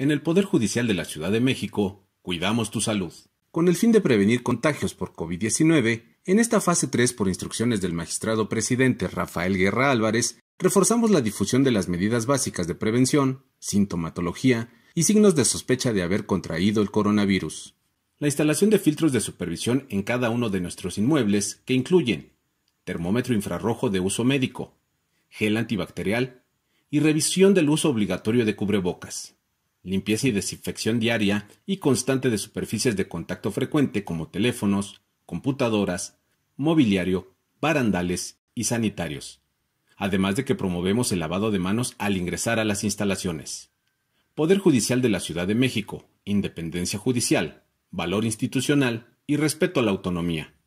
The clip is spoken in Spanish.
En el Poder Judicial de la Ciudad de México, cuidamos tu salud. Con el fin de prevenir contagios por COVID-19, en esta fase 3, por instrucciones del magistrado presidente Rafael Guerra Álvarez, reforzamos la difusión de las medidas básicas de prevención, sintomatología y signos de sospecha de haber contraído el coronavirus. La instalación de filtros de supervisión en cada uno de nuestros inmuebles, que incluyen termómetro infrarrojo de uso médico, gel antibacterial y revisión del uso obligatorio de cubrebocas limpieza y desinfección diaria y constante de superficies de contacto frecuente como teléfonos, computadoras, mobiliario, barandales y sanitarios, además de que promovemos el lavado de manos al ingresar a las instalaciones. Poder Judicial de la Ciudad de México, independencia judicial, valor institucional y respeto a la autonomía.